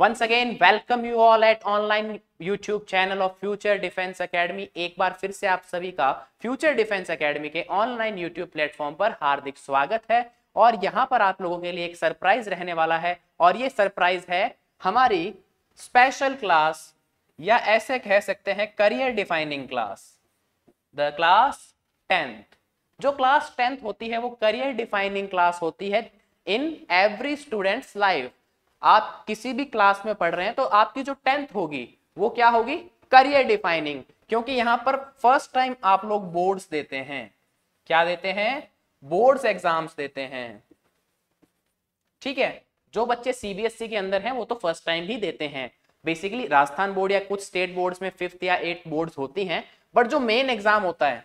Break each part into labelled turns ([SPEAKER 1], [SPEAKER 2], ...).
[SPEAKER 1] Once again welcome you all at online YouTube channel of future defence academy एक बार फिर से आप सभी का फ्यूचर डिफेंस एकेडमी के ऑनलाइन यूट्यूब प्लेटफॉर्म पर हार्दिक स्वागत है और यहां पर आप लोगों के लिए एक सरप्राइज रहने वाला है और ये सरप्राइज है हमारी स्पेशल क्लास या ऐसे कह सकते हैं career defining class the class tenth जो क्लास टेंथ होती है वो करियर डिफाइनिंग क्लास होती है इन एवरी स्टूडेंट्स लाइफ आप किसी भी क्लास में पढ़ रहे हैं तो आपकी जो टेंथ होगी वो क्या होगी करियर डिफाइनिंग क्योंकि यहां पर फर्स्ट टाइम आप लोग बोर्ड्स देते हैं क्या देते हैं बोर्ड्स एग्जाम्स देते हैं ठीक है जो बच्चे सीबीएसई e के अंदर हैं वो तो फर्स्ट टाइम ही देते हैं बेसिकली राजस्थान बोर्ड या कुछ स्टेट बोर्ड्स में फिफ्थ या एट बोर्ड्स होती हैं बट जो मेन एग्जाम होता है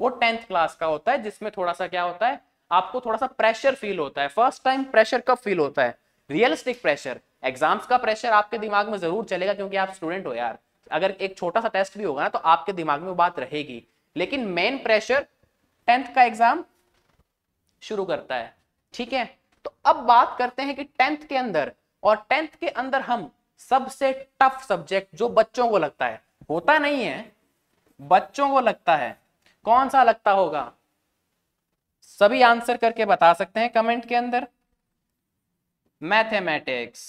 [SPEAKER 1] वो टेंथ क्लास का होता है जिसमें थोड़ा सा क्या होता है आपको थोड़ा सा प्रेशर फील होता है फर्स्ट टाइम प्रेशर कब फील होता है रियलिस्टिक प्रेशर एग्जाम्स का प्रेशर आपके दिमाग में जरूर चलेगा क्योंकि आप स्टूडेंट हो यार अगर एक छोटा सा टेस्ट भी होगा ना तो आपके दिमाग में वो बात रहेगी लेकिन मेन प्रेशर टेंथ का एग्जाम शुरू करता है ठीक है तो अब बात करते हैं कि टेंथ के अंदर और टेंथ के अंदर हम सबसे टफ सब्जेक्ट जो बच्चों को लगता है होता नहीं है बच्चों को लगता है कौन सा लगता होगा सभी आंसर करके बता सकते हैं कमेंट के अंदर मैथमेटिक्स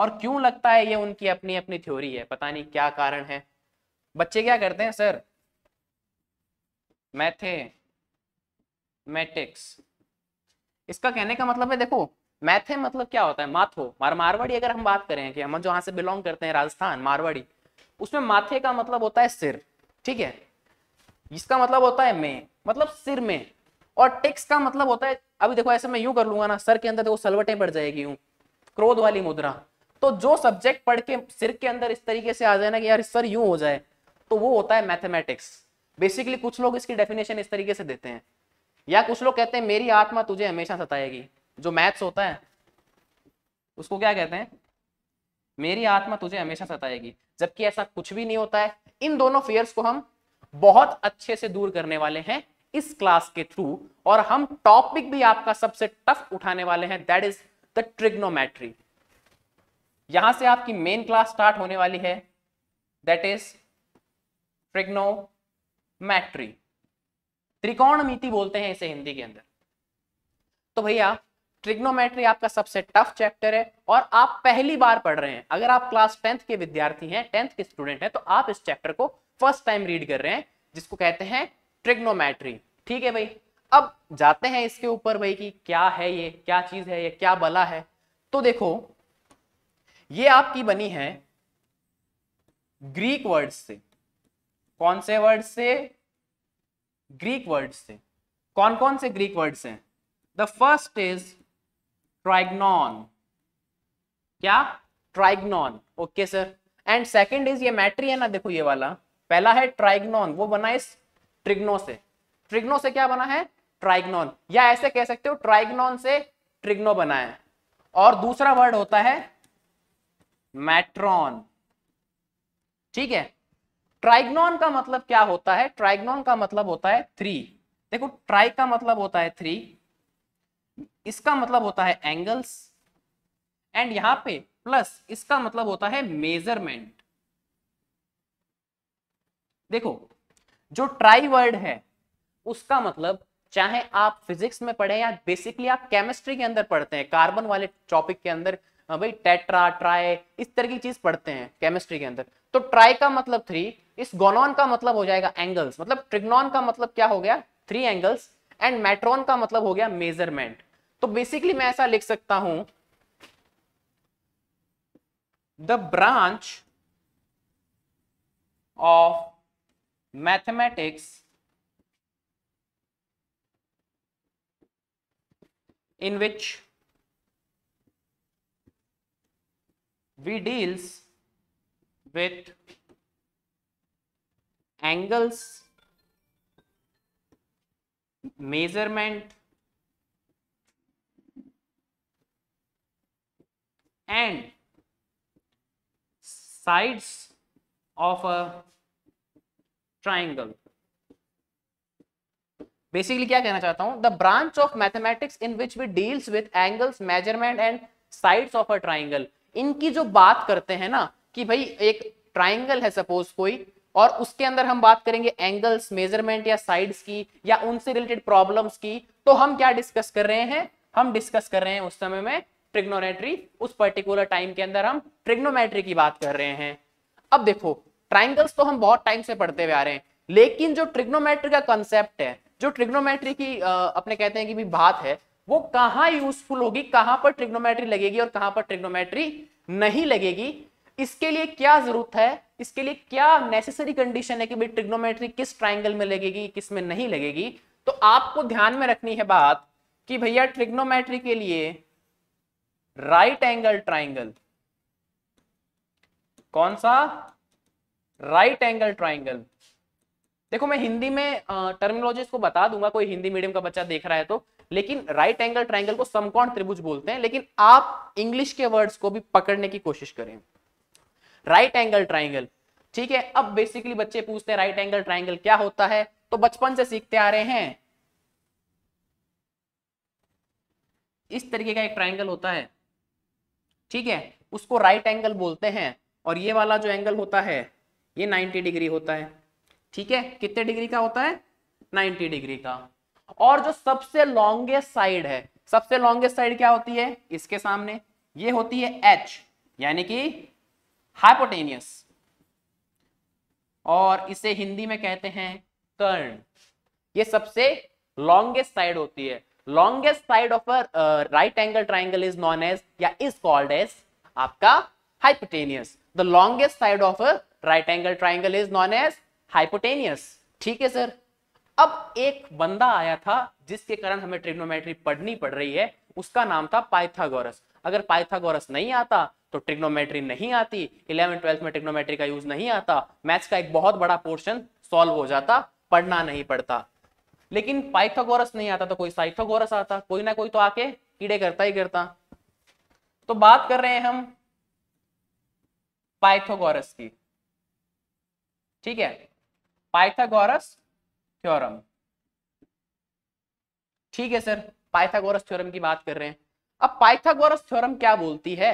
[SPEAKER 1] और क्यों लगता है ये उनकी अपनी अपनी थ्योरी है पता नहीं क्या कारण है बच्चे क्या करते हैं सर मैटिक्स इसका कहने का मतलब है देखो मैथे मतलब क्या होता है माथो मार मारवाड़ी अगर हम बात करें कि हम जहाँ से बिलोंग करते हैं राजस्थान मारवाड़ी उसमें माथे का मतलब होता है सिर ठीक है इसका मतलब होता है में मतलब सिर में और टिक्स का मतलब होता है अभी देखो ऐसे मैं यूं कर लूंगा ना सर के अंदर देखो सलवटें पड़ जाएगी यूं क्रोध वाली मुद्रा तो जो सब्जेक्ट पढ़ के सिर के अंदर इस तरीके से आ जाए ना कि यार सर यूं हो जाए तो वो होता है मैथमेटिक्स बेसिकली कुछ लोग इसकी डेफिनेशन इस तरीके से देते हैं या कुछ लोग कहते हैं मेरी आत्मा तुझे हमेशा सताएगी जो मैथ्स होता है उसको क्या कहते हैं मेरी आत्मा तुझे हमेशा सताएगी जबकि ऐसा कुछ भी नहीं होता है इन दोनों फेयर्स को हम बहुत अच्छे से दूर करने वाले हैं इस क्लास के थ्रू और हम टॉपिक भी आपका सबसे टफ उठाने वाले हैं दैट इज द ट्रिग्नोमेट्री यहां से आपकी मेन क्लास स्टार्ट होने वाली है दैट इज ट्रिग्नोमेट्री त्रिकोणमिति बोलते हैं इसे हिंदी के अंदर तो भैया ट्रिग्नोमेट्री आपका सबसे टफ चैप्टर है और आप पहली बार पढ़ रहे हैं अगर आप क्लास टेंथ के विद्यार्थी हैं टेंथ के स्टूडेंट हैं तो आप इस चैप्टर को फर्स्ट टाइम रीड कर रहे हैं जिसको कहते हैं ट्रिग्नोमेट्री ठीक है भाई अब जाते हैं इसके ऊपर भाई कि क्या है ये क्या चीज है ये क्या बला है तो देखो ये आपकी बनी है ग्रीक वर्ड से कौन से वर्ड से ग्रीक वर्ड से कौन कौन से ग्रीक वर्ड से द फर्स्ट इज ट्राइग्नॉन क्या trigonon okay sir and second is ये मैट्री है ना देखो ये वाला पहला है ट्राइग्नॉन वो बना इस ट्रिग्नो से ट्रिग्नो से क्या बना है ट्राइग्नॉन या ऐसे कह सकते हो ट्राइग्नोन से ट्रिग्नो बना है और दूसरा वर्ड होता है मैट्रॉन ठीक है ट्राइग्नॉन का मतलब क्या होता है ट्राइग्नॉन का मतलब होता है थ्री देखो ट्राइक का मतलब होता है थ्री इसका मतलब होता है एंगल्स एंड यहां पे प्लस इसका मतलब होता है मेजरमेंट देखो जो ट्राई वर्ड है उसका मतलब चाहे आप फिजिक्स में पढ़े या बेसिकली आप केमिस्ट्री के अंदर पढ़ते हैं कार्बन वाले टॉपिक के अंदर भाई टेट्रा ट्राई इस तरह की चीज पढ़ते हैं केमिस्ट्री के अंदर तो ट्राई का मतलब थ्री इस गोनॉन का मतलब हो जाएगा एंगल्स मतलब ट्रिग्नॉन का मतलब क्या हो गया थ्री एंगल्स एंड मेट्रॉन का मतलब हो गया मेजरमेंट तो बेसिकली मैं ऐसा लिख सकता हूं the branch of mathematics in which we deals with angles measurement and sides of a triangle basically क्या कहना चाहता हूं the branch of mathematics in which we deals with angles measurement and sides of a triangle इनकी जो बात करते हैं ना कि भाई एक ट्राइंगल है सपोज कोई और उसके अंदर हम बात करेंगे एंगल्स मेजरमेंट या साइड्स की या उनसे रिलेटेड प्रॉब्लम्स की तो हम क्या डिस्कस कर रहे हैं हम डिस्कस कर रहे हैं उस समय में ट्रिग्नोमेट्री उस पर्टिकुलर टाइम के अंदर हम ट्रिग्नोमेट्री की बात कर रहे हैं अब देखो ट्राइंगल्स तो हम बहुत टाइम से पढ़ते हुए आ रहे हैं लेकिन जो ट्रिग्नोमेट्री का कंसेप्ट है जो ट्रिग्नोमेट्री की अपने कहते हैं कि भी बात है वो कहां यूजफुल होगी कहां पर ट्रिग्नोमेट्री लगेगी और कहां पर ट्रिग्नोमेट्री नहीं लगेगी इसके लिए क्या जरूरत है इसके लिए क्या नेसेसरी कंडीशन है कि भाई ट्रिग्नोमेट्री किस ट्राइंगल में लगेगी किस में नहीं लगेगी तो आपको ध्यान में रखनी है बात कि भैया ट्रिग्नोमेट्री के लिए राइट एंगल ट्राइंगल कौन सा राइट एंगल ट्राइंगल देखो मैं हिंदी में टर्मिनोलॉजी को बता दूंगा कोई हिंदी मीडियम का बच्चा देख रहा है तो लेकिन राइट एंगल ट्राइंगल को समकोण त्रिभुज बोलते हैं लेकिन आप इंग्लिश के वर्ड्स को भी पकड़ने की कोशिश करें राइट एंगल ट्राइंगल ठीक है अब बेसिकली बच्चे पूछते हैं राइट एंगल ट्राइंगल क्या होता है तो बचपन से सीखते आ रहे हैं इस तरीके का एक ट्राइंगल होता है ठीक है उसको राइट एंगल बोलते हैं और ये वाला जो एंगल होता है ये 90 डिग्री होता है ठीक है कितने डिग्री का होता है 90 डिग्री का और जो सबसे लॉन्गेस्ट साइड है सबसे लॉन्गेस्ट साइड क्या होती है इसके सामने ये होती है एच यानी कि हाइपोटेनियस और इसे हिंदी में कहते हैं कर्ण ये सबसे लॉन्गेस्ट साइड होती है longest side of a right angle triangle is known as या इज कॉल्ड एज आपका hypotenuse the longest side of a right angle triangle is known as hypotenuse ठीक है सर अब एक बंदा आया था जिसके कारण हमें ट्रिग्नोमेट्री पढ़नी पड़ रही है उसका नाम था पाइथागोरस अगर पाइथागोरस नहीं आता तो ट्रिग्नोमेट्री नहीं आती इलेवन ट्वेल्थ में ट्रिग्नोमेट्री का यूज नहीं आता मैथ्स का एक बहुत बड़ा पोर्शन सॉल्व हो जाता पढ़ना नहीं पड़ता लेकिन पाइथागोरस नहीं आता तो कोई साइथागोरस आता कोई ना कोई तो आके कीड़े करता ही करता तो बात कर रहे हैं हम पाइथागोरस की ठीक है पाइथागोरस थ्योरम ठीक है सर पाइथागोरस थ्योरम की बात कर रहे हैं अब पाइथागोरस थ्योरम क्या बोलती है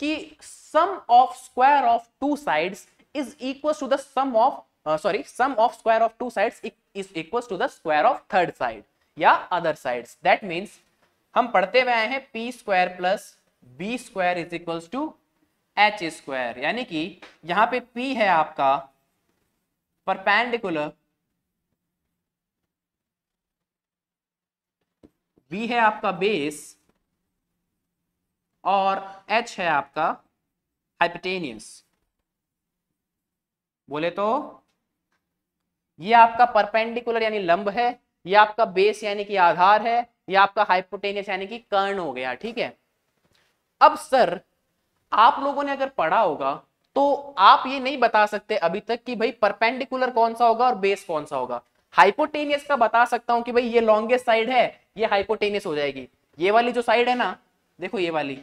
[SPEAKER 1] कि sum of square of two sides is equal to the sum of sorry sum of square of two sides is equal to the square of third side या अदर साइड्स दैट मींस हम पढ़ते हुए आए हैं P square plus B square is equal to H square यानी कि यहां पे पी है आपका परपेंडिकुलर बी है आपका बेस और एच है आपका हाइपटेनियस बोले तो ये आपका परपेंडिकुलर यानी लंब है ये आपका बेस यानी कि आधार है ये आपका हाइपोटेनियस यानी कि कर्ण हो गया ठीक है अब सर आप लोगों ने अगर पढ़ा होगा तो आप ये नहीं बता सकते अभी तक कि भाई परपेंडिकुलर कौन सा होगा और बेस कौन सा होगा हाइपोटेनियस का बता सकता हूं कि भाई ये लॉन्गेस्ट साइड है ये हाइपोटेनियस हो जाएगी ये वाली जो साइड है ना देखो ये वाली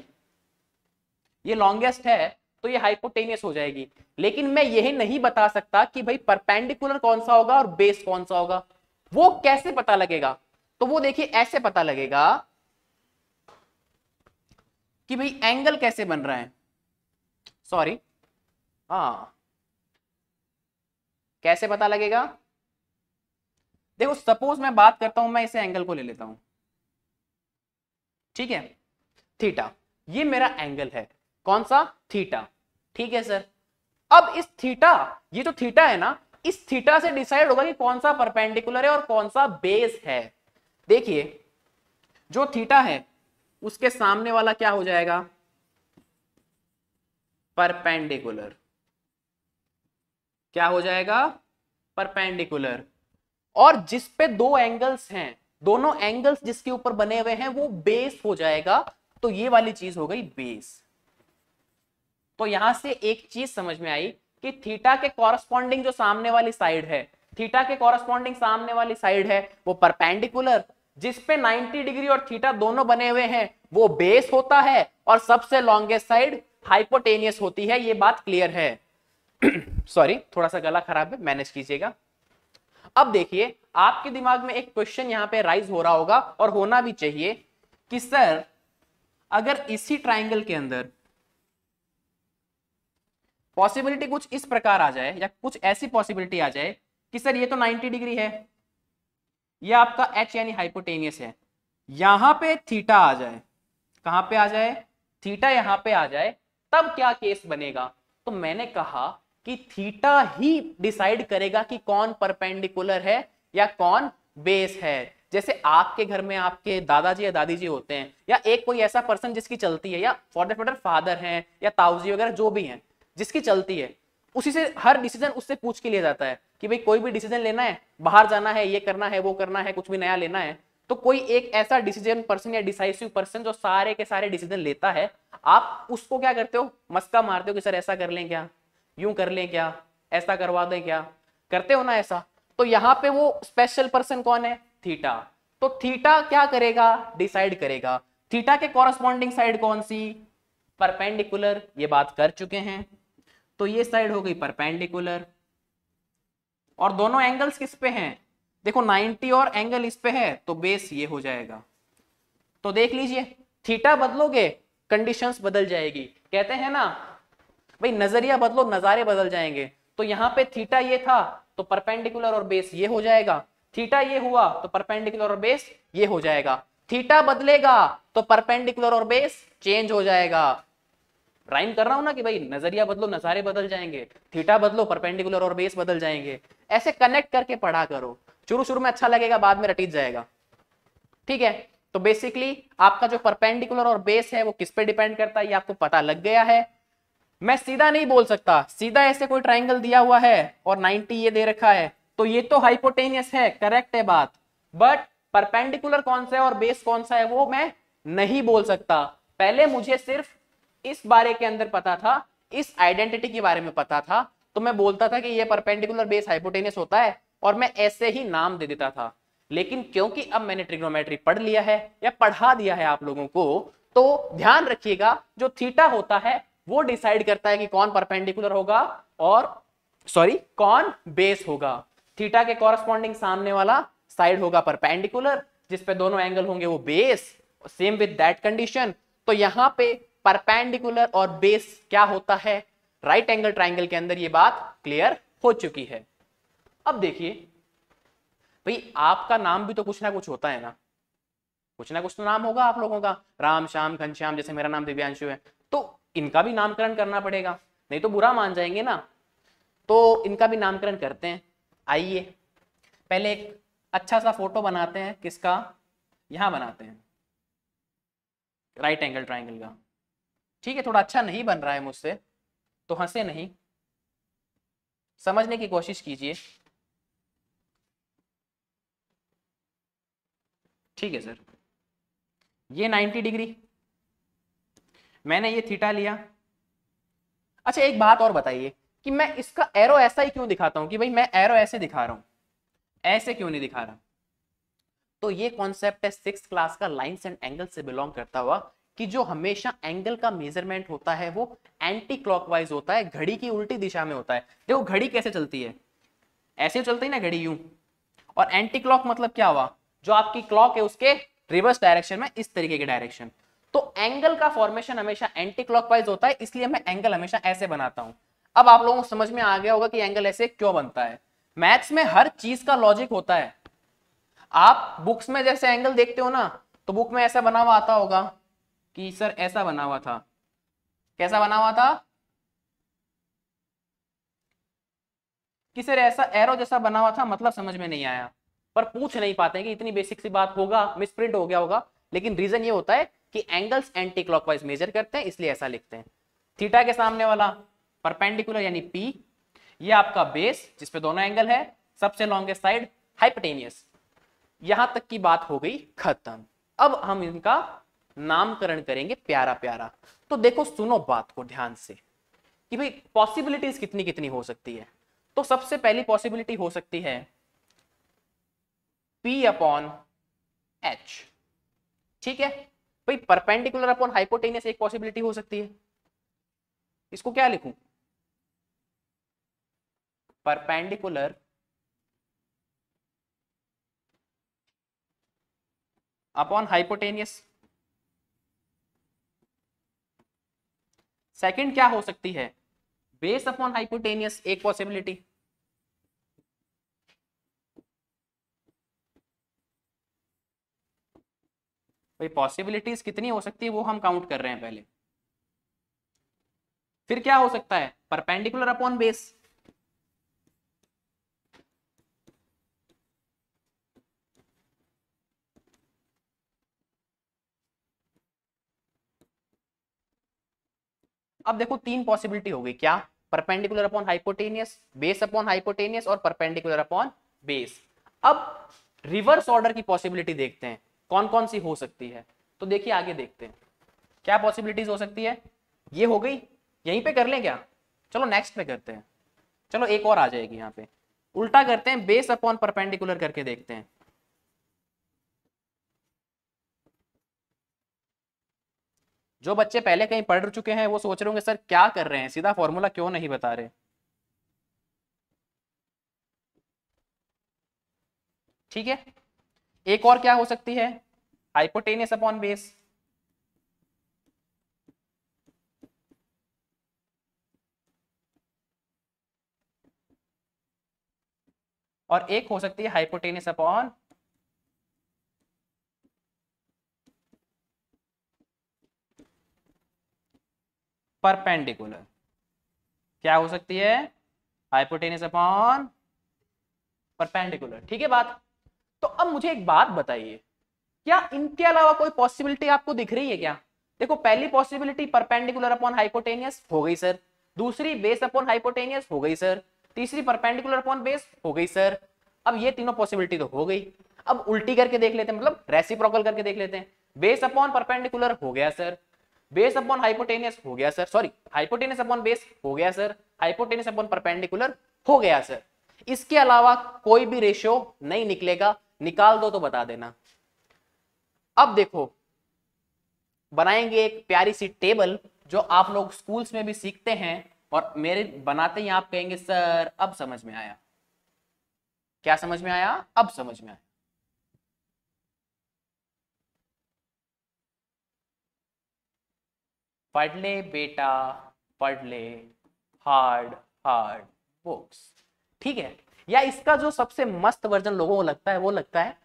[SPEAKER 1] ये लॉन्गेस्ट है तो ये हाइपोटेनियस हो जाएगी लेकिन मैं यह नहीं बता सकता कि भाई परपेंडिकुलर कौन सा होगा और बेस कौन सा होगा वो कैसे पता लगेगा तो वो देखिए ऐसे पता लगेगा कि भाई एंगल कैसे बन रहा है सॉरी हाँ कैसे पता लगेगा देखो सपोज मैं बात करता हूं मैं इसे एंगल को ले लेता हूं ठीक है थीटा ये मेरा एंगल है कौन सा थीटा ठीक है सर अब इस थीटा ये जो थीटा है ना इस थीटा से डिसाइड होगा कि कौन सा परपेंडिकुलर है और कौन सा बेस है देखिए जो थीटा है उसके सामने वाला क्या हो जाएगा परपेंडिकुलर क्या हो जाएगा परपेंडिकुलर और जिस पे दो एंगल्स हैं दोनों एंगल्स जिसके ऊपर बने हुए हैं वो बेस हो जाएगा तो ये वाली चीज हो गई बेस तो यहां से एक चीज समझ में आई कि थीटा के कॉरस्पॉन्डिंग जो सामने वाली साइड है थीटा के कॉरस्पॉन्डिंग सामने वाली साइड है वो परपेंडिकुलर जिसपे 90 डिग्री और थीटा दोनों बने हुए हैं वो बेस होता है और सबसे लॉन्गेस्ट साइड हाइपोटेनियस होती है ये बात क्लियर है सॉरी थोड़ा सा गला खराब है मैनेज कीजिएगा अब देखिए आपके दिमाग में एक क्वेश्चन यहां पे राइज हो रहा होगा और होना भी चाहिए कि सर अगर इसी ट्राइंगल के अंदर पॉसिबिलिटी कुछ इस प्रकार आ जाए या कुछ ऐसी पॉसिबिलिटी आ जाए कि सर ये तो 90 डिग्री है ये आपका एच यानी हाइपोटेनियस है यहां पे थीटा आ जाए कहां पे आ जाए थीटा यहां पे आ जाए तब क्या केस बनेगा तो मैंने कहा कि थीटा ही डिसाइड करेगा कि कौन परपेंडिकुलर है या कौन बेस है जैसे आपके घर में आपके दादाजी या दादी जी होते हैं या एक कोई ऐसा पर्सन जिसकी चलती है या फॉर दैट मैटर फादर है या ताऊजी वगैरह जो भी हैं जिसकी चलती है उसी से हर डिसीजन उससे पूछ के लिया जाता है कि भाई कोई भी डिसीजन लेना है बाहर जाना है ये करना है वो करना है कुछ भी नया लेना है तो कोई एक ऐसा डिसीजन पर्सन या डिसाइसिव पर्सन जो सारे के सारे डिसीजन लेता है आप उसको क्या करते हो मस्का मारते हो कि सर ऐसा कर लें क्या यूं कर लें क्या ऐसा करवा दें क्या करते हो ना ऐसा तो यहां पे वो स्पेशल पर्सन कौन है थीटा तो थीटा क्या करेगा डिसाइड करेगा थीटा के कॉरस्पॉन्डिंग साइड कौन सी परपेंडिकुलर ये बात कर चुके हैं तो ये साइड हो गई परपेंडिकुलर और दोनों एंगल्स किस पे हैं देखो 90 और एंगल इस पे है तो बेस ये हो जाएगा तो देख लीजिए थीटा बदलोगे कंडीशंस बदल जाएगी कहते हैं ना भाई नजरिया बदलो नजारे बदल जाएंगे तो यहां पे थीटा ये था तो परपेंडिकुलर और बेस ये हो जाएगा थीटा ये हुआ तो परपेंडिकुलर और बेस ये हो जाएगा थीटा बदलेगा तो परपेंडिकुलर और बेस चेंज हो जाएगा राइम कर रहा हूं ना कि भाई नजरिया बदलो नजारे बदल जाएंगे थीटा बदलो परपेंडिकुलर और बेस बदल जाएंगे ऐसे कनेक्ट करके पढ़ा करो शुरू शुरू में अच्छा लगेगा बाद में रटीज जाएगा ठीक है तो बेसिकली आपका जो परपेंडिकुलर और बेस है वो किस पे डिपेंड करता है ये आपको पता लग गया है मैं सीधा नहीं बोल सकता सीधा ऐसे कोई ट्राइंगल दिया हुआ है और 90 ये दे रखा है तो ये तो हाइपोटेनियस है करेक्ट है बात बट परपेंडिकुलर कौन सा है और बेस कौन सा है वो मैं नहीं बोल सकता पहले मुझे सिर्फ इस बारे के अंदर पता था इस आइडेंटिटी के बारे में पता था तो मैं बोलता था कि ये परपेंडिकुलर बेस हाइपोटेनियस होता है और मैं ऐसे ही नाम दे देता था लेकिन क्योंकि अब मैंने ट्रिग्नोमेट्री पढ़ लिया है या पढ़ा दिया है आप लोगों को तो ध्यान रखिएगा जो थीटा होता है वो डिसाइड करता है कि कौन परपेंडिकुलर होगा और सॉरी कौन बेस होगा थीटा के कॉरस्पॉन्डिंग सामने वाला साइड होगा परपेंडिकुलर जिसपे दोनों एंगल होंगे वो base same with that condition तो यहाँ पे परपेंडिकुलर और बेस क्या होता है राइट एंगल ट्राइंगल के अंदर ये बात क्लियर हो चुकी है अब देखिए भाई आपका नाम भी तो कुछ ना कुछ होता है ना कुछ ना कुछ तो नाम होगा आप लोगों का राम श्याम घनश्याम जैसे मेरा नाम दिव्यांशु है तो इनका भी नामकरण करना पड़ेगा नहीं तो बुरा मान जाएंगे ना तो इनका भी नामकरण करते हैं आइए पहले एक अच्छा सा फोटो बनाते हैं किसका यहां बनाते हैं राइट एंगल ट्राइंगल का ठीक है थोड़ा अच्छा नहीं बन रहा है मुझसे तो हंसे नहीं समझने की कोशिश कीजिए ठीक है सर ये 90 डिग्री मैंने ये थीटा लिया अच्छा एक बात और बताइए कि मैं इसका एरो ऐसा ही क्यों दिखाता हूं कि भाई मैं एरो ऐसे दिखा रहा हूं ऐसे क्यों नहीं दिखा रहा तो ये कॉन्सेप्ट है सिक्स क्लास का लाइन्स एंड एंगल से बिलोंग करता हुआ कि जो हमेशा एंगल का मेजरमेंट होता है वो एंटी क्लॉकवाइज होता है घड़ी की उल्टी दिशा में होता है देखो घड़ी कैसे चलती है ऐसे चलती है ना घड़ी यूं और एंटी क्लॉक मतलब क्या हुआ जो आपकी क्लॉक है उसके रिवर्स डायरेक्शन में इस तरीके के डायरेक्शन तो एंगल का फॉर्मेशन हमेशा एंटी क्लॉकवाइज होता है इसलिए मैं एंगल हमेशा ऐसे बनाता हूं अब आप लोगों को समझ में आ गया होगा कि एंगल ऐसे क्यों बनता है मैथ्स में हर चीज का लॉजिक होता है आप बुक्स में जैसे एंगल देखते हो ना तो बुक में ऐसा बना हुआ आता होगा कि सर ऐसा बना हुआ था कैसा बना हुआ था कि सर ऐसा एरो जैसा बना हुआ था मतलब समझ में नहीं आया पर पूछ नहीं पाते हैं कि इतनी बेसिक सी बात होगा मिसप्रिंट हो गया होगा लेकिन रीजन ये होता है कि एंगल्स एंटी क्लॉकवाइज मेजर करते हैं इसलिए ऐसा लिखते हैं थीटा के सामने वाला परपेंडिकुलर यानी पी ये आपका बेस जिसपे दोनों एंगल है सबसे लॉन्गेस्ट साइड हाइपटेनियस यहां तक की बात हो गई खत्म अब हम इनका नामकरण करेंगे प्यारा प्यारा तो देखो सुनो बात को ध्यान से कि भाई पॉसिबिलिटीज कितनी कितनी हो सकती है तो सबसे पहली पॉसिबिलिटी हो सकती है पी अपॉन एच ठीक है भाई परपेंडिकुलर अपॉन हाइपोटेनियस एक पॉसिबिलिटी हो सकती है इसको क्या लिखूं परपेंडिकुलर अपॉन हाइपोटेनियस सेकंड क्या हो सकती है बेस अपॉन हाइपोटेनियस एक पॉसिबिलिटी भाई पॉसिबिलिटीज कितनी हो सकती है वो हम काउंट कर रहे हैं पहले फिर क्या हो सकता है परपेंडिकुलर अपॉन बेस अब देखो तीन पॉसिबिलिटी होगी क्या perpendicular upon hypotenuse base upon hypotenuse और परपेंडिकुलर अपॉन बेस अब रिवर्स ऑर्डर की पॉसिबिलिटी देखते हैं कौन कौन सी हो सकती है तो देखिए आगे देखते हैं क्या पॉसिबिलिटीज हो सकती है ये हो गई यहीं पे कर लें क्या चलो नेक्स्ट पे करते हैं चलो एक और आ जाएगी यहाँ पे उल्टा करते हैं बेस अपॉन परपेंडिकुलर करके देखते हैं जो बच्चे पहले कहीं पढ़ चुके हैं वो सोच रहे होंगे सर क्या कर रहे हैं सीधा फॉर्मूला क्यों नहीं बता रहे ठीक है एक और क्या हो सकती है हाइपोटेनियस अपॉन बेस और एक हो सकती है हाइपोटेनियस अपॉन परपेंडिकुलर क्या हो सकती है हाइपोटेनियस अपॉन परपेंडिकुलर ठीक है बात तो अब मुझे एक बात बताइए क्या इनके अलावा कोई पॉसिबिलिटी आपको दिख रही है क्या देखो पहली पॉसिबिलिटी परपेंडिकुलर अपॉन हाइपोटेनियस हो गई सर दूसरी बेस अपॉन हाइपोटेनियस हो गई सर तीसरी परपेंडिकुलर अपॉन बेस हो गई सर अब ये तीनों पॉसिबिलिटी तो हो गई अब उल्टी करके देख लेते हैं मतलब रेसिप्रोकल करके देख लेते हैं बेस अपॉन परपेंडिकुलर हो गया सर बेस अपॉन हाइपोटेनियस हो गया sir sorry hypotenuse upon base हो गया सर हाइपोटेनियस अपॉन परपेंडिकुलर हो गया सर इसके अलावा कोई भी रेशियो नहीं निकलेगा निकाल दो तो बता देना अब देखो बनाएंगे एक प्यारी सी टेबल जो आप लोग स्कूल्स में भी सीखते हैं और मेरे बनाते ही आप कहेंगे सर अब समझ में आया क्या समझ में आया अब समझ में आया पढ़ ले बेटा पढ़ ले हार्ड हार्ड बुक्स ठीक है या इसका जो सबसे मस्त वर्जन लोगों को लगता है वो लगता है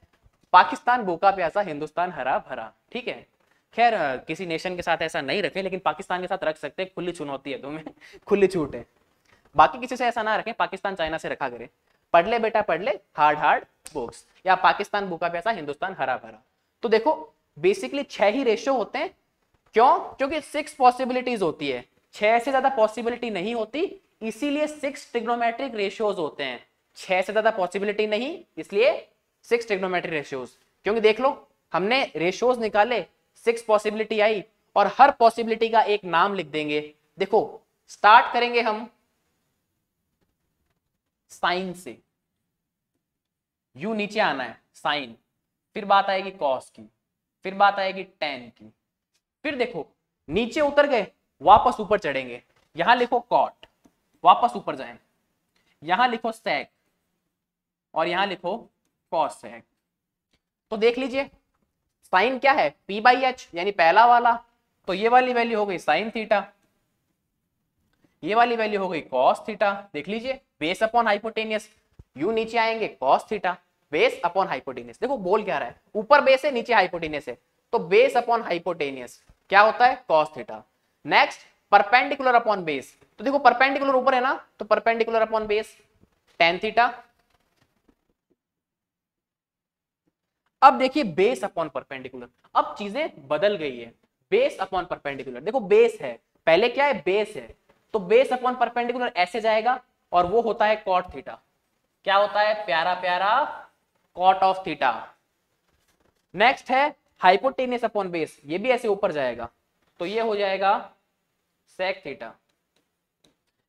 [SPEAKER 1] पाकिस्तान भूखा प्यासा हिंदुस्तान हरा भरा ठीक है खैर किसी नेशन के साथ ऐसा नहीं रखें लेकिन पाकिस्तान के साथ रख सकते हैं खुली चुनौती है तुम्हें खुली छूट है बाकी किसी से ऐसा ना रखें पाकिस्तान चाइना से रखा करें पढ़ ले बेटा पढ़ ले हार्ड हार्ड बुक्स या पाकिस्तान भूखा प्यासा हिंदुस्तान हरा भरा तो देखो बेसिकली छह ही रेशो होते हैं क्यों क्योंकि सिक्स पॉसिबिलिटीज होती है छह से ज्यादा पॉसिबिलिटी नहीं होती इसीलिए सिक्स ट्रिग्नोमेट्रिक रेशियोज होते हैं छह से ज्यादा पॉसिबिलिटी नहीं इसलिए सिक्स टेक्नोमेट्री रेशियोज क्योंकि देख लो हमने रेशियोज निकाले सिक्स पॉसिबिलिटी आई और हर पॉसिबिलिटी का एक नाम लिख देंगे देखो स्टार्ट करेंगे हम साइन से यू नीचे आना है साइन फिर बात आएगी कॉस की फिर बात आएगी टेन की फिर देखो नीचे उतर गए वापस ऊपर चढ़ेंगे यहां लिखो कॉट वापस ऊपर जाए यहां लिखो सैक और यहां लिखो कॉस है तो देख लीजिए साइन क्या है पी बाई एच यानी पहला वाला तो ये वाली वैल्यू हो गई साइन थीटा ये वाली वैल्यू हो गई कॉस थीटा देख लीजिए बेस अपॉन हाइपोटेनियस यू नीचे आएंगे cos theta base upon hypotenuse देखो बोल क्या रहा है ऊपर बेस है नीचे हाइपोटेनियस है तो बेस अपॉन हाइपोटेनियस क्या होता है cos theta next perpendicular upon base तो देखो परपेंडिकुलर ऊपर है ना तो perpendicular upon base tan theta अब देखिए बेस अपॉन परपेंडिकुलर अब चीजें बदल गई है बेस अपॉन परपेंडिकुलर देखो बेस है पहले क्या है बेस है तो बेस अपॉन परपेंडिकुलर ऐसे जाएगा और वो होता है कॉट थीटा क्या होता है प्यारा प्यारा कॉट ऑफ थीटा नेक्स्ट है हाइपोटेनियस अपॉन बेस ये भी ऐसे ऊपर जाएगा तो ये हो जाएगा सेक थीटा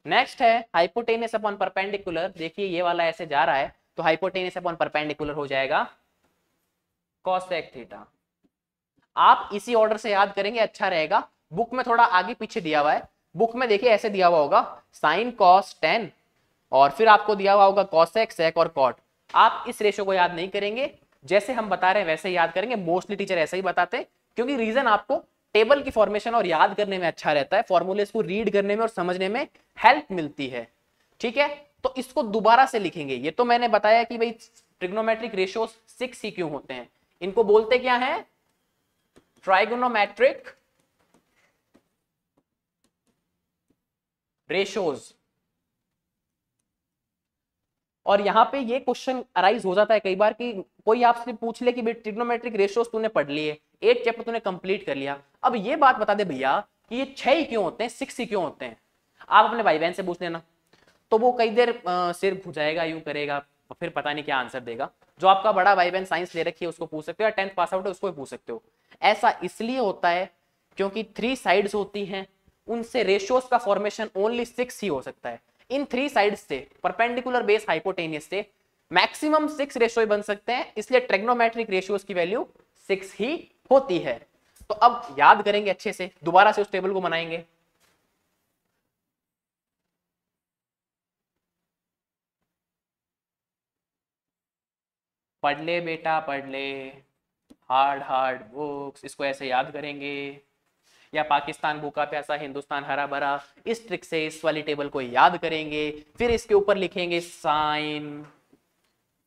[SPEAKER 1] नेक्स्ट है हाइपोटेनियस अपॉन परपेंडिकुलर देखिए ये वाला ऐसे जा रहा है तो हाइपोटेनियस अपॉन परपेंडिकुलर हो जाएगा कॉसेक थीटा आप इसी ऑर्डर से याद करेंगे अच्छा रहेगा बुक में थोड़ा आगे पीछे दिया हुआ है बुक में देखिए ऐसे दिया हुआ होगा साइन कॉस टेन और फिर आपको दिया हुआ होगा कॉसेक सेक और कॉट आप इस रेशो को याद नहीं करेंगे जैसे हम बता रहे हैं वैसे याद करेंगे मोस्टली टीचर ऐसे ही बताते हैं क्योंकि रीजन आपको टेबल की फॉर्मेशन और याद करने में अच्छा रहता है फॉर्मूलेस को रीड करने में और समझने में हेल्प मिलती है ठीक है तो इसको दोबारा से लिखेंगे ये तो मैंने बताया कि भाई ट्रिग्नोमेट्रिक रेशियोज सिक्स ही क्यों होते हैं इनको बोलते क्या है ट्राइगोनोमेट्रिक रेशोज और यहां पे ये क्वेश्चन अराइज हो जाता है कई बार कि कोई आपसे पूछ ले कि भाई ट्रिग्नोमेट्रिक रेशोज तूने पढ़ लिए एट चैप्टर तूने कंप्लीट कर लिया अब ये बात बता दे भैया कि ये छह ही क्यों होते हैं सिक्स ही क्यों होते हैं आप अपने भाई बहन से पूछ लेना तो वो कई देर सिर जाएगा यूं करेगा और तो फिर पता नहीं क्या आंसर देगा जो आपका बड़ा भाई बहन साइंस ले रखी है उसको पूछ सकते हो या टेंथ पास आउट है उसको भी पूछ सकते हो ऐसा इसलिए होता है क्योंकि थ्री साइड्स होती हैं उनसे रेशियोज का फॉर्मेशन ओनली सिक्स ही हो सकता है इन थ्री साइड्स से परपेंडिकुलर बेस हाइपोटेनियस से मैक्सिमम सिक्स रेशियो बन सकते हैं इसलिए ट्रेग्नोमेट्रिक रेशियोज की वैल्यू सिक्स ही होती है तो अब याद करेंगे अच्छे से दोबारा से उस टेबल को बनाएंगे पढ़ ले बेटा पढ़ ले हार्ड हार्ड बुक्स इसको ऐसे याद करेंगे या पाकिस्तान भूखा प्यासा हिंदुस्तान हरा भरा इस ट्रिक से इस वाली टेबल को याद करेंगे फिर इसके ऊपर लिखेंगे साइन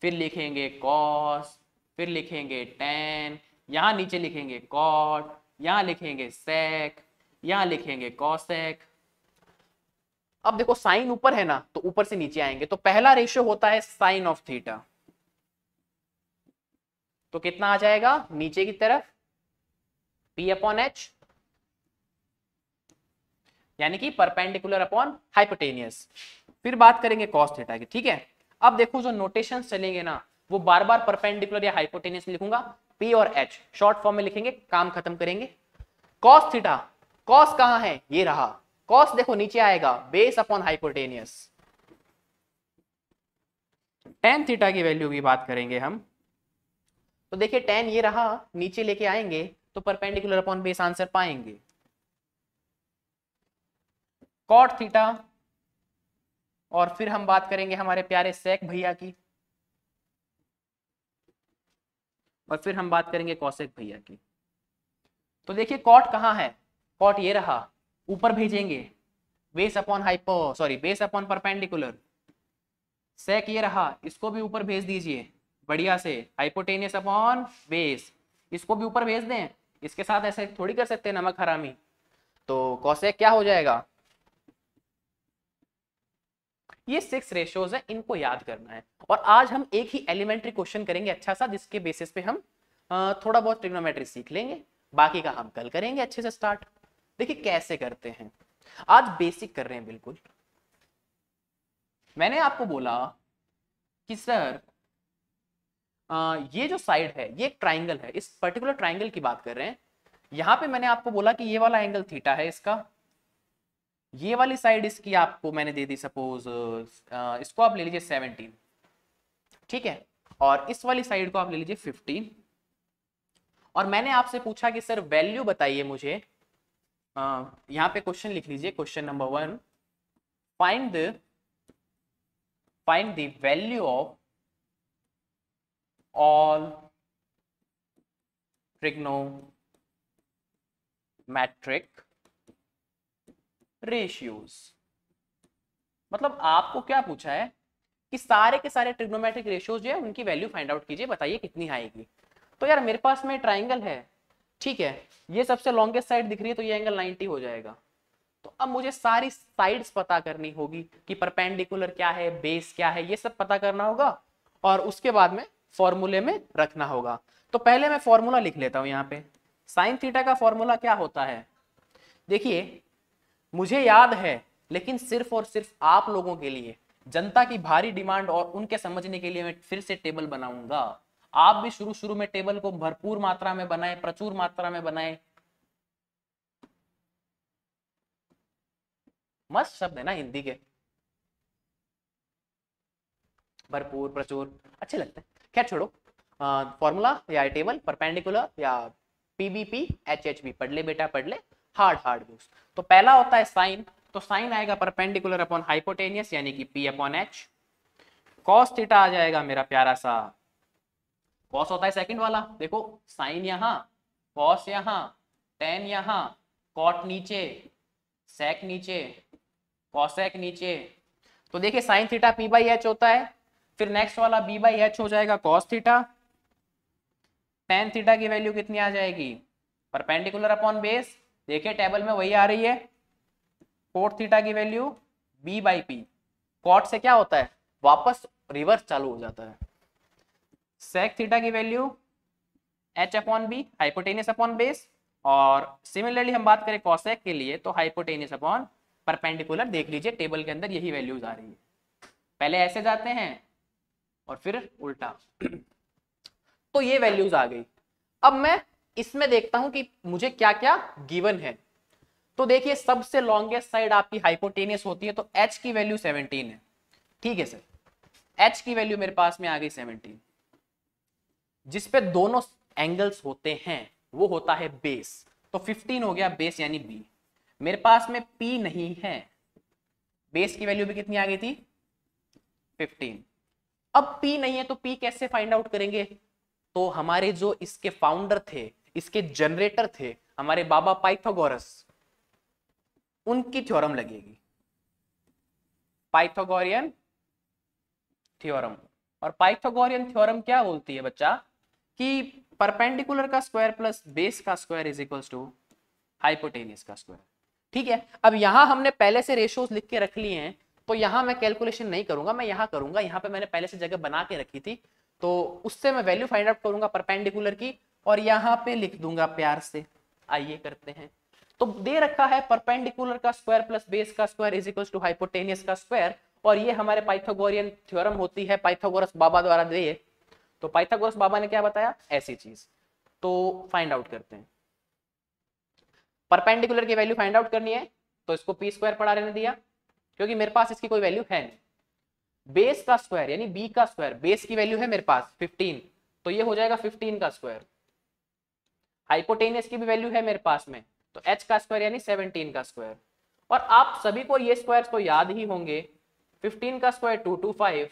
[SPEAKER 1] फिर लिखेंगे कॉस फिर लिखेंगे टेन यहाँ नीचे लिखेंगे कॉट यहाँ लिखेंगे सेक यहाँ लिखेंगे कॉसेक अब देखो साइन ऊपर है ना तो ऊपर से नीचे आएंगे तो पहला रेशियो होता है साइन ऑफ थीटा तो कितना आ जाएगा नीचे की तरफ पी अपॉन एच यानी कि परपेंडिकुलर अपॉन हाइपोटेनियस फिर बात करेंगे कॉस्ट थीटा की ठीक है अब देखो जो नोटेशन चलेंगे ना वो बार बार परपेंडिकुलर या हाइपोटेनियस लिखूंगा पी और एच शॉर्ट फॉर्म में लिखेंगे काम खत्म करेंगे कॉस्ट थीटा कॉस कहां है ये रहा कॉस्ट देखो नीचे आएगा base upon hypotenuse tan theta की वैल्यू की बात करेंगे हम तो देखिए टेन ये रहा नीचे लेके आएंगे तो परपेंडिकुलर अपॉन बेस आंसर पाएंगे कॉट थीटा और फिर हम बात करेंगे हमारे प्यारे सेक भैया की और फिर हम बात करेंगे कौशिक भैया की तो देखिए कॉट कहाँ है कॉट ये रहा ऊपर भेजेंगे base upon hypo sorry base upon perpendicular sec ये रहा इसको भी ऊपर भेज दीजिए बढ़िया से हाइपोटेनियस अपॉन बेस इसको भी ऊपर भेज दें इसके साथ ऐसे थोड़ी कर सकते हैं नमक हरामी तो कौशेक क्या हो जाएगा ये सिक्स रेशियोज है इनको याद करना है और आज हम एक ही एलिमेंट्री क्वेश्चन करेंगे अच्छा सा जिसके बेसिस पे हम थोड़ा बहुत ट्रिग्नोमेट्री सीख लेंगे बाकी का हम कल करेंगे अच्छे से स्टार्ट देखिए कैसे करते हैं आज बेसिक कर रहे हैं बिल्कुल मैंने आपको बोला कि सर ये जो साइड है ये एक ट्राइंगल है इस पर्टिकुलर ट्राइंगल की बात कर रहे हैं यहां पे मैंने आपको बोला कि ये वाला एंगल थीटा है इसका ये वाली साइड इसकी आपको मैंने दे दी सपोज इसको आप ले लीजिए सेवनटीन ठीक है और इस वाली साइड को आप ले लीजिए फिफ्टीन और मैंने आपसे पूछा कि सर वैल्यू बताइए मुझे आ, यहाँ पे क्वेश्चन लिख लीजिए question number one find find the value of all trigonometric ratios मतलब आपको क्या पूछा है कि सारे के सारे ट्रिग्नोमेट्रिक रेशियोज जो है उनकी वैल्यू फाइंड आउट कीजिए बताइए कितनी आएगी तो यार मेरे पास में ट्राइंगल है ठीक है ये सबसे लॉन्गेस्ट साइड दिख रही है तो ये एंगल 90 हो जाएगा तो अब मुझे सारी साइड्स पता करनी होगी कि परपेंडिकुलर क्या है बेस क्या है ये सब पता करना होगा और उसके बाद में फॉर्मूले में रखना होगा तो पहले मैं फॉर्मूला लिख लेता हूं यहां पे साइन थीटा का फॉर्मूला क्या होता है देखिए मुझे याद है लेकिन सिर्फ और सिर्फ आप लोगों के लिए जनता की भारी डिमांड और उनके समझने के लिए मैं फिर से टेबल बनाऊंगा आप भी शुरू शुरू में टेबल को भरपूर मात्रा में बनाए प्रचुर मात्रा में बनाए मस्त शब्द है ना हिंदी के भरपूर प्रचुर अच्छे लगते हैं क्या छोड़ो फॉर्मूला या टेबल परपेंडिकुलर या पीबीपी एचएचबी पढ़ ले बेटा पढ़ ले हार्ड हार्ड बुक्स तो पहला होता है साइन तो साइन आएगा परपेंडिकुलर अपॉन हाइपोटेनियस यानी कि P upon H cos theta आ जाएगा मेरा प्यारा सा कॉस होता है सेकंड वाला देखो साइन यहाँ कॉस यहाँ टेन यहाँ कॉट नीचे सेक नीचे कॉसेक नीचे तो देखिए sine theta P by H होता है फिर नेक्स्ट वाला बी बाई एच हो जाएगा कॉस थीटा टेन थीटा की वैल्यू कितनी आ जाएगी परपेंडिकुलर अपॉन बेस देखिए टेबल में वही आ रही है कोट थीटा की value B by P cot से क्या होता है वापस रिवर्स चालू हो जाता है सेक थीटा की value H upon B hypotenuse upon base और सिमिलरली हम बात करें कॉसेक के लिए तो हाइपोटेनियस अपॉन परपेंडिकुलर देख लीजिए टेबल के अंदर यही वैल्यूज आ रही है पहले ऐसे जाते हैं और फिर उल्टा तो ये वैल्यूज आ गई अब मैं इसमें देखता हूं कि मुझे क्या क्या गिवन है तो देखिए सबसे लॉन्गेस्ट साइड आपकी हाइपोटेनियस होती है तो एच की वैल्यू सेवनटीन है ठीक है सर एच की वैल्यू मेरे पास में आ गई सेवनटीन जिसपे दोनों एंगल्स होते हैं वो होता है बेस तो 15 हो गया बेस यानी बी मेरे पास में पी नहीं है बेस की वैल्यू भी कितनी आ गई थी फिफ्टीन अब P नहीं है तो P कैसे फाइंड आउट करेंगे तो हमारे जो इसके फाउंडर थे इसके जनरेटर थे हमारे बाबा पाइथागोरस उनकी थ्योरम लगेगी पाइथागोरियन थ्योरम और पाइथागोरियन थ्योरम क्या बोलती है बच्चा कि परपेंडिकुलर का स्क्वायर प्लस बेस का square is equal to hypotenuse का स्क्वायर ठीक है अब यहां हमने पहले से रेशियोज लिख के रख लिए हैं तो यहां मैं कैलकुलेशन नहीं करूंगा मैं यहां करूंगा यहां पे मैंने पहले से जगह बना के रखी थी तो उससे मैं वैल्यू फाइंड आउट करूंगा परपेंडिकुलर की और यहां पे लिख दूंगा प्यार से आइए करते हैं तो दे रखा है परपेंडिकुलर का स्क्वायर प्लस बेस का square is equal to hypotenuse का स्क्वायर और ये हमारे पाइथागोरियन थ्योरम होती है पाइथागोरस बाबा द्वारा दिए तो पाइथागोरस बाबा ने क्या बताया ऐसी चीज तो फाइंड आउट करते हैं परपेंडिकुलर की वैल्यू फाइंड आउट करनी है तो इसको पी स्क्वायर पढ़ा रहने दिया क्योंकि मेरे पास इसकी कोई वैल्यू है नहीं बेस का स्क्वायर यानी बी का स्क्वायर बेस की वैल्यू है मेरे पास 15 तो ये हो जाएगा 15 का स्क्वायर हाइपोटेनियस की भी वैल्यू है मेरे पास में तो एच का स्क्वायर यानी 17 का स्क्वायर और आप सभी को ये स्क्वायर तो याद ही होंगे 15 का स्क्वायर 225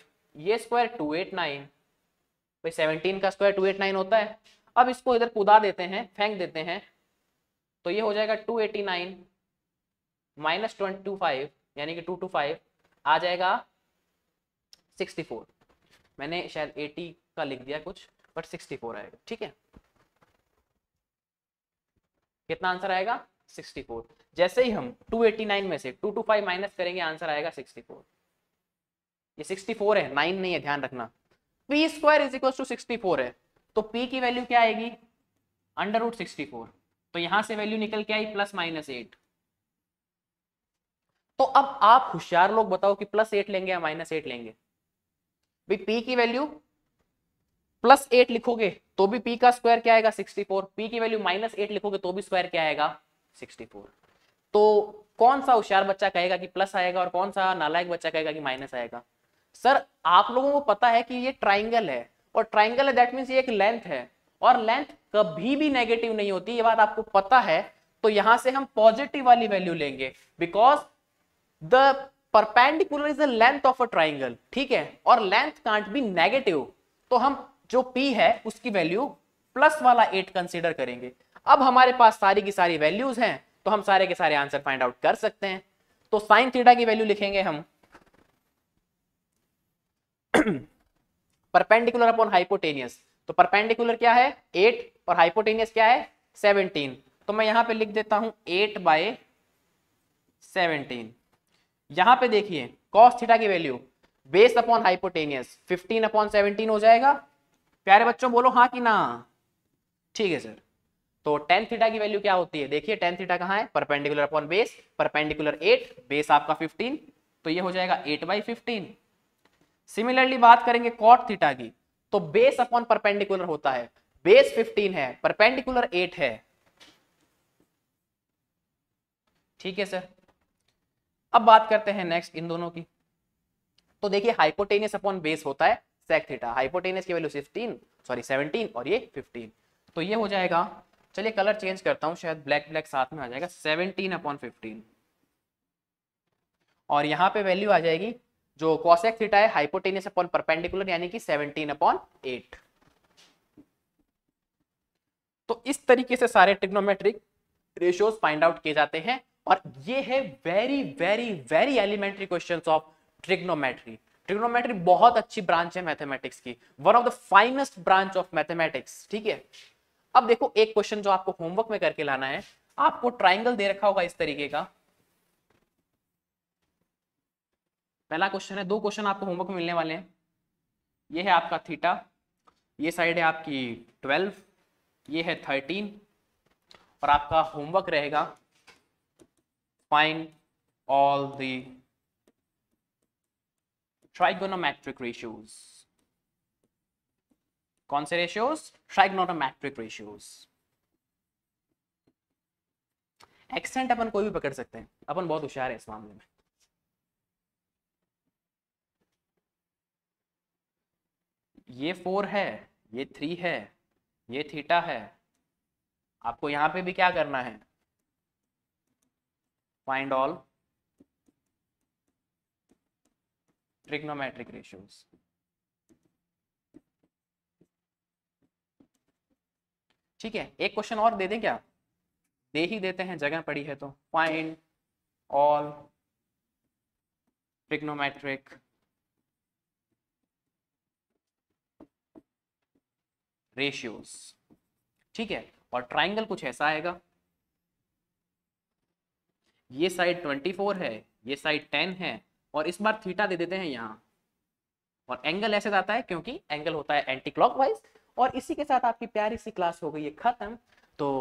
[SPEAKER 1] ये स्क्वायर 289 भाई सेवनटीन का स्क्वायर 289 होता है अब इसको इधर कुदा देते हैं फेंक देते हैं तो ये हो जाएगा two eighty nine minus twenty two five यानी कि टू टू फाइव आ जाएगा सिक्सटी फोर मैंने शायद एटी का लिख दिया कुछ बट सिक्सटी फोर आएगा ठीक है कितना आंसर आएगा सिक्सटी फोर जैसे ही हम टू एटी नाइन में से टू टू फाइव माइनस करेंगे आंसर आएगा सिक्सटी फोर ये सिक्सटी फोर है नाइन नहीं है ध्यान रखना P square is equal to sixty four है तो पी की वैल्यू क्या आएगी अंडर रूट सिक्सटी फोर तो यहां से वैल्यू निकल के आई प्लस माइनस एट तो अब आप होशियार लोग बताओ कि प्लस एट लेंगे या माइनस एट लेंगे भाई पी की वैल्यू प्लस एट लिखोगे तो भी पी का स्क्वायर क्या आएगा सिक्सटी फोर पी की वैल्यू माइनस एट लिखोगे तो भी स्क्वायर क्या आएगा सिक्सटी फोर तो कौन सा होशियार बच्चा कहेगा कि प्लस आएगा और कौन सा नालायक बच्चा कहेगा कि माइनस आएगा सर आप लोगों को पता है कि ये ट्राइंगल है और ट्राइंगल है दैट मीन्स ये एक लेंथ है और लेंथ कभी भी नेगेटिव नहीं होती ये बात आपको पता है तो यहां से हम पॉजिटिव वाली वैल्यू लेंगे because the perpendicular is the length of a triangle ठीक है और लेंथ कांट बी नेगेटिव तो हम जो पी है उसकी वैल्यू प्लस वाला एट कंसिडर करेंगे अब हमारे पास सारी की सारी वैल्यूज हैं तो हम सारे के सारे आंसर फाइंड आउट कर सकते हैं तो साइन थीटा की वैल्यू लिखेंगे हम परपेंडिकुलर अपॉन हाइपोटेनियस तो परपेंडिकुलर क्या है एट और हाइपोटेनियस क्या है सेवनटीन तो मैं यहां पे लिख देता हूं एट बाय सेवनटीन यहां पे देखिए कॉस थीटा की value base upon hypotenuse 15 upon 17 हो जाएगा प्यारे बच्चों बोलो हाँ कि ना ठीक है सर तो टेन थीटा की वैल्यू क्या होती है देखिए टेन थीटा कहाँ है perpendicular upon base perpendicular 8 base आपका 15 तो ये हो जाएगा 8 बाई फिफ्टीन सिमिलरली बात करेंगे कॉट थीटा की तो बेस अपॉन परपेंडिकुलर होता है बेस 15 है परपेंडिकुलर 8 है ठीक है सर अब बात करते हैं नेक्स्ट इन दोनों की तो देखिए हाइपोटेनियस अपॉन बेस होता है sec थीटा हाइपोटेनियस की वैल्यू 15 सॉरी 17 और ये 15 तो ये हो जाएगा चलिए कलर चेंज करता हूं शायद ब्लैक ब्लैक साथ में आ जाएगा 17 अपॉन 15 और यहां पे वैल्यू आ जाएगी जो कॉसेक थीटा है हाइपोटेनियस अपॉन परपेंडिकुलर यानी कि 17 अपॉन 8 तो इस तरीके से सारे ट्रिग्नोमेट्रिक रेशियोज फाइंड आउट किए जाते हैं और ये है very very very elementary question of trigonometry trigonometry बहुत अच्छी ब्रांच है मैथमेटिक्स की one of the finest branch of mathematics ठीक है अब देखो एक क्वेश्चन जो आपको होमवर्क में करके लाना है आपको ट्राइंगल दे रखा होगा इस तरीके का पहला क्वेश्चन है दो क्वेश्चन आपको होमवर्क में मिलने वाले हैं ये है आपका थीटा ये साइड है आपकी ट्वेल्व ये है थर्टीन और आपका होमवर्क रहेगा find all the trigonometric ratios कौन से रेशियोज ट्राइग्नोटोमेट्रिक रेशियोज एक्सटेंट अपन कोई भी पकड़ सकते हैं अपन बहुत होशियार है इस मामले में ये फोर है ये थ्री है ये थीटा है आपको यहां पे भी क्या करना है find all trigonometric ratios. ठीक है एक क्वेश्चन और दे दें क्या दे ही देते हैं जगह पड़ी है तो फाइंड ऑल ट्रिग्नोमेट्रिक रेशियोस ठीक है और ट्राइंगल कुछ ऐसा आएगा ये साइड 24 है ये साइड 10 है और इस बार थीटा दे देते हैं यहाँ और एंगल ऐसे जाता है क्योंकि एंगल होता है एंटी वाइज और इसी के साथ आपकी प्यारी सी क्लास हो गई है खत्म तो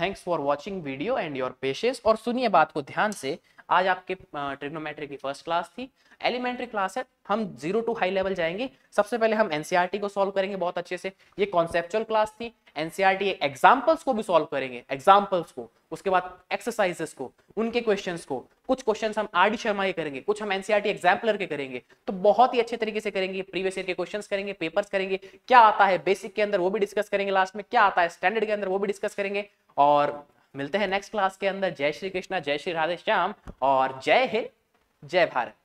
[SPEAKER 1] thanks for watching video and your patience और सुनिए बात को ध्यान से आज आपके ट्रिग्नोमेट्री की फर्स्ट क्लास थी एलिमेंट्री क्लास है हम जीरो टू हाई लेवल जाएंगे सबसे पहले हम एनसीआरटी e को सॉल्व करेंगे बहुत अच्छे से ये कॉन्सेप्चुअल क्लास थी एनसीआरटी एग्जाम्पल्स e को भी सॉल्व करेंगे एग्जाम्पल्स को उसके बाद एक्सरसाइजेस को उनके क्वेश्चन को कुछ क्वेश्चन हम आर डी शर्मा के करेंगे कुछ हम एनसीआरटी एग्जाम्पलर e के करेंगे तो बहुत ही अच्छे तरीके से करेंगे प्रीवियस ईयर के क्वेश्चन करेंगे पेपर्स करेंगे क्या आता है बेसिक के अंदर वो भी डिस्कस करेंगे लास्ट में क्या आता है स्टैंडर्ड के अंदर वो भी डिस्कस करेंगे और मिलते हैं नेक्स्ट क्लास के अंदर जय श्री कृष्णा जय श्री राधे श्याम और जय हिंद जय भारत